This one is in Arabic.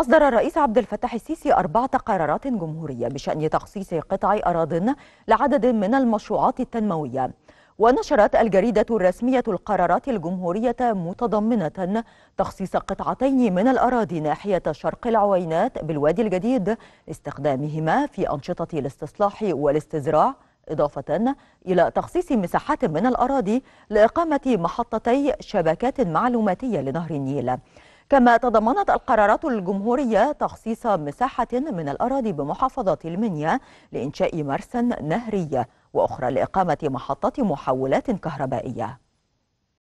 أصدر الرئيس عبد الفتاح السيسي أربعة قرارات جمهورية بشأن تخصيص قطع أراض لعدد من المشروعات التنموية ونشرت الجريدة الرسمية القرارات الجمهورية متضمنة تخصيص قطعتين من الأراضي ناحية شرق العوينات بالوادي الجديد استخدامهما في أنشطة الاستصلاح والاستزراع إضافة إلى تخصيص مساحات من الأراضي لإقامة محطتي شبكات معلوماتية لنهر النيل كما تضمنت القرارات الجمهورية تخصيص مساحة من الأراضي بمحافظة المنيا لإنشاء مرسى نهرية وأخرى لإقامة محطات محولات كهربائية